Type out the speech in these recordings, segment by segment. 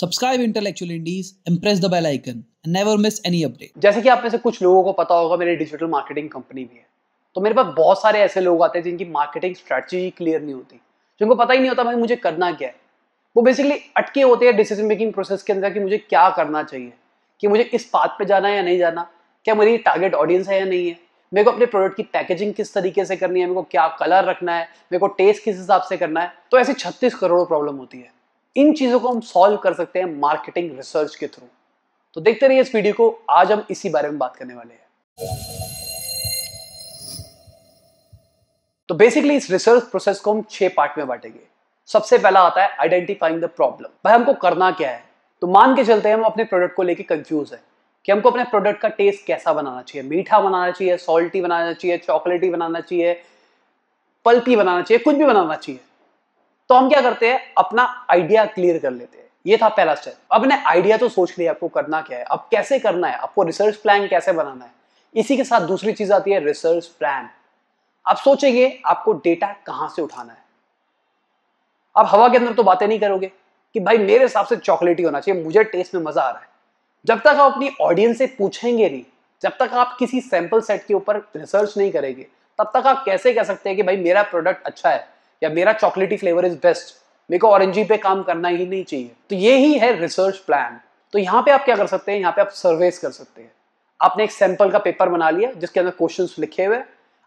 subscribe intellectual indies and the bell icon never miss any update जैसे कि आप में से कुछ लोगों को पता होगा मेरी डिजिटल मार्केटिंग कंपनी भी है तो मेरे पास बहुत सारे ऐसे लोग आते हैं जिनकी मार्केटिंग स्ट्रैटेजी क्लियर नहीं होती जिनको पता ही नहीं होता भाई मुझे करना क्या है वो बेसिकली अटके होते हैं डिसीजन मेकिंग प्रोसेस के अंदर कि मुझे क्या करना चाहिए कि मुझे इस बात पे जाना है या नहीं जाना क्या मेरी टारगेट ऑडियंस है या नहीं है मेरे को अपने प्रोडक्ट की पैकेजिंग किस तरीके से करनी है मेरे को क्या कलर रखना है मेरे को टेस्ट किस हिसाब से करना है तो ऐसी छत्तीस करोड़ प्रॉब्लम होती है इन चीजों को हम सॉल्व कर सकते हैं मार्केटिंग रिसर्च के थ्रू तो देखते रहिए इस वीडियो को आज हम इसी बारे में बात करने वाले हैं तो बेसिकली इस रिसर्च प्रोसेस को हम छह पार्ट में बांटेंगे सबसे पहला आता है आइडेंटिफाइंग द प्रॉब्लम भाई हमको करना क्या है तो मान के चलते हैं हम अपने प्रोडक्ट को लेके कंफ्यूज है कि हमको अपने प्रोडक्ट का टेस्ट कैसा बनाना चाहिए मीठा बनाना चाहिए सॉल्टी बनाना चाहिए चॉकलेटी बनाना चाहिए पल्पी बनाना चाहिए कुछ भी बनाना चाहिए तो हम क्या करते हैं अपना आइडिया क्लियर कर लेते हैं ये था पहला स्टेप अब ने आइडिया तो सोच लिया आपको करना क्या है अब कैसे करना है आपको रिसर्च प्लान कैसे बनाना है इसी के साथ दूसरी चीज आती है रिसर्च प्लान आप सोचेंगे आपको डेटा कहां से उठाना है आप हवा के अंदर तो बातें नहीं करोगे कि भाई मेरे हिसाब से चॉकलेट ही होना चाहिए मुझे टेस्ट में मजा आ रहा है जब तक आप अपनी ऑडियंस से पूछेंगे नहीं जब तक आप किसी सैंपल सेट के ऊपर रिसर्च नहीं करेंगे तब तक आप कैसे कह सकते हैं कि भाई मेरा प्रोडक्ट अच्छा है या मेरा चॉकलेटी फ्लेवर इज बेस्ट मेरे को ऑरेंजी पे काम करना ही नहीं चाहिए तो ये ही है रिसर्च प्लान तो यहाँ पे आप क्या कर सकते हैं यहाँ पे आप सर्वेस कर सकते हैं आपने एक सैंपल का पेपर बना लिया जिसके अंदर क्वेश्चंस लिखे हुए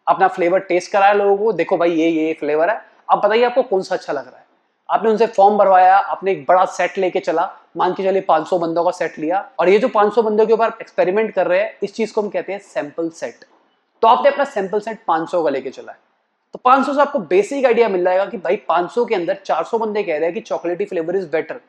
अपना फ्लेवर टेस्ट कराया लोगों को देखो भाई ये ये फ्लेवर है आप बताइए आपको कौन सा अच्छा लग रहा है आपने उनसे फॉर्म भरवाया आपने एक बड़ा सेट लेके चला मान के चलिए 500 बंदों का सेट लिया और ये जो 500 बंदों के ऊपर एक्सपेरिमेंट कर रहे हैं इस चीज को हम कहते हैं सैंपल सेट तो आपने अपना सैंपल सेट 500 का लेके चला है तो 500 से आपको बेसिक आइडिया मिल जाएगा कि भाई 500 के अंदर 400 बंदे कह रहे हैं कि चॉकलेटी फ्लेवर इज बेटर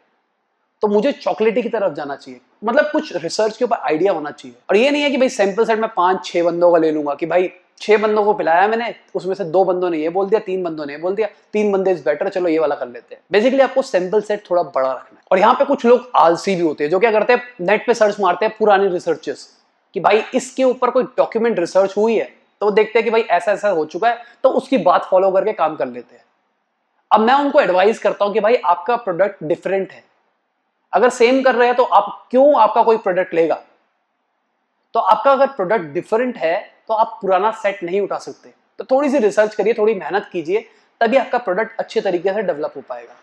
तो मुझे चॉकलेटी की तरफ जाना चाहिए मतलब कुछ रिसर्च के ऊपर आइडिया होना चाहिए और ये नहीं है कि भाई सैंपल सेट में पांच छह बंदों का ले लूंगा कि भाई छह बंदों को पिलाया मैंने उसमें से दो बंदों ने ये बोल दिया तीन बंदों ने बोल दिया तीन बंदे इज बेटर चलो ये वाला कर लेते हैं बेसिकली आपको सैंपल सेट थोड़ा बड़ा रखना है और यहाँ पे कुछ लोग आलसी भी होते हैं जो क्या करते हैं नेट पे सर्च मारते हैं पुरानी रिसर्चेस कि भाई इसके ऊपर कोई डॉक्यूमेंट रिसर्च हुई है तो वो देखते हैं कि भाई ऐसा ऐसा हो चुका है तो उसकी बात फॉलो करके काम कर लेते हैं अब मैं उनको एडवाइस करता हूं कि भाई आपका प्रोडक्ट डिफरेंट है अगर सेम कर रहे हैं तो आप क्यों आपका कोई प्रोडक्ट लेगा तो आपका अगर प्रोडक्ट डिफरेंट है तो आप पुराना सेट नहीं उठा सकते तो थोड़ी सी रिसर्च करिए थोड़ी मेहनत कीजिए तभी आपका प्रोडक्ट अच्छे तरीके से डेवलप हो पाएगा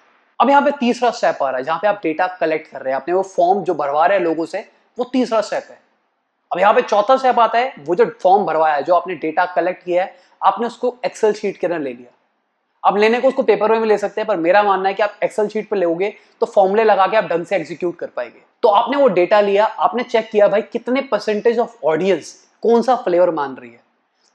अब यहाँ पे तीसरा स्टेप आ रहा है जहां पे आप डेटा कलेक्ट कर रहे हैं आपने वो फॉर्म जो भरवा रहे हैं लोगों से वो तीसरा स्टेप है अब यहाँ पे चौथा स्टेप आता है वो जो फॉर्म भरवाया है जो आपने डेटा कलेक्ट किया है आपने उसको एक्सेल शीट के अंदर ले लिया आप लेने को उसको पेपर में भी ले सकते हैं पर मेरा मानना है कि आप एक्सेल शीट पर लेगे तो फॉर्मुले लगा के आप ढंग से एग्जीक्यूट कर पाएंगे तो आपने वो डेटा लिया आपने चेक किया भाई कितने परसेंटेज ऑफ ऑडियंस कौन सा फ्लेवर मान रही है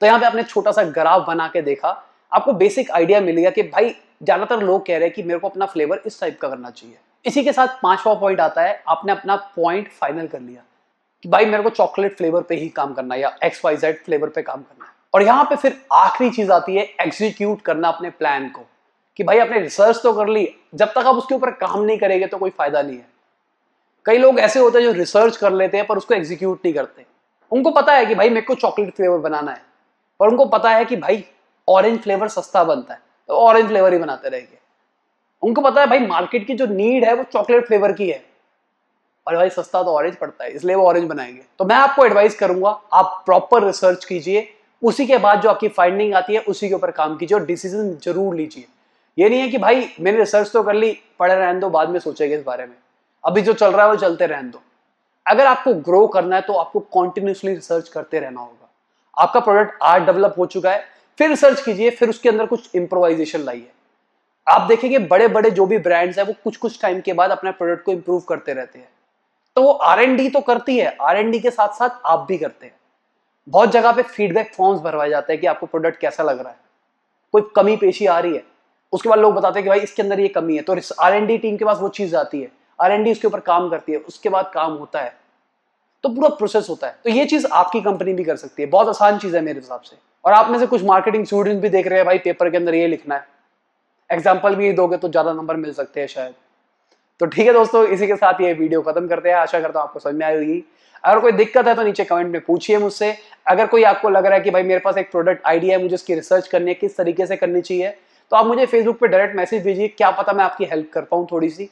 तो यहाँ पे आपने छोटा सा ग्राफ बना के देखा आपको बेसिक आइडिया मिल गया कि भाई ज्यादातर लोग कह रहे हैं कि मेरे को अपना फ्लेवर इस टाइप का करना चाहिए इसी के साथ पांचवा पॉइंट आता है आपने अपना पॉइंट फाइनल कर लिया कि भाई मेरे को चॉकलेट फ्लेवर पे ही काम करना है या एक्स वाई जेड फ्लेवर पे काम करना है और यहाँ पे फिर आखिरी चीज आती है एग्जीक्यूट करना अपने प्लान को कि भाई आपने रिसर्च तो कर ली जब तक आप उसके ऊपर काम नहीं करेंगे तो कोई फायदा नहीं है कई लोग ऐसे होते हैं जो रिसर्च कर लेते हैं पर उसको एग्जीक्यूट नहीं करते उनको पता है कि भाई मेरे को चॉकलेट फ्लेवर बनाना है पर उनको पता है कि भाई ऑरेंज फ्लेवर सस्ता बनता है तो ऑरेंज फ्लेवर ही बनाते रहेंगे उनको पता है भाई मार्केट की जो नीड है वो चॉकलेट फ्लेवर की है और भाई सस्ता तो ऑरेंज पड़ता है इसलिए वो ऑरेंज बनाएंगे तो मैं आपको एडवाइस करूंगा आप प्रॉपर रिसर्च कीजिए उसी के बाद जो आपकी फाइंडिंग आती है उसी के ऊपर काम कीजिए और डिसीजन जरूर लीजिए ये नहीं है कि भाई मैंने रिसर्च तो कर ली पढ़े रहने दो बाद में सोचेंगे इस बारे में अभी जो चल रहा है वो चलते रहने दो अगर आपको ग्रो करना है तो आपको कॉन्टिन्यूसली रिसर्च करते रहना होगा आपका प्रोडक्ट आज डेवलप हो चुका है फिर रिसर्च कीजिए फिर उसके अंदर कुछ इंप्रोवाइजेशन लाइए आप देखेंगे बड़े बड़े जो भी ब्रांड्स है वो कुछ कुछ टाइम के बाद अपने प्रोडक्ट को इम्प्रूव करते रहते हैं तो वो आर तो करती है आर के साथ साथ आप भी करते हैं बहुत जगह पे फीडबैक फॉर्म्स भरवाए जाते हैं कि आपको प्रोडक्ट कैसा लग रहा है कोई कमी पेशी आ रही है उसके बाद लोग बताते हैं कि भाई इसके अंदर ये कमी है तो आर टीम के पास वो चीज़ आती है आर उसके ऊपर काम करती है उसके बाद काम होता है तो पूरा प्रोसेस होता है तो ये चीज़ आपकी कंपनी भी कर सकती है बहुत आसान चीज़ है मेरे हिसाब से और आप में से कुछ मार्केटिंग स्टूडेंट भी देख रहे हैं भाई पेपर के अंदर ये लिखना है एग्जाम्पल भी ये दोगे तो ज़्यादा नंबर मिल सकते हैं शायद तो ठीक है दोस्तों इसी के साथ ये वीडियो खत्म करते हैं आशा करता हूँ आपको समझ में आई होगी अगर कोई दिक्कत है तो नीचे कमेंट में पूछिए मुझसे अगर कोई आपको लग रहा है कि भाई मेरे पास एक प्रोडक्ट आइडिया है मुझे उसकी रिसर्च करनी है किस तरीके से करनी चाहिए तो आप मुझे फेसबुक पे डायरेक्ट मैसेज भेजिए क्या पता मैं आपकी हेल्प कर पाऊँ थोड़ी सी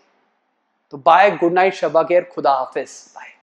तो बाय गुड नाइट शबा केयर खुदा हाफिज बाय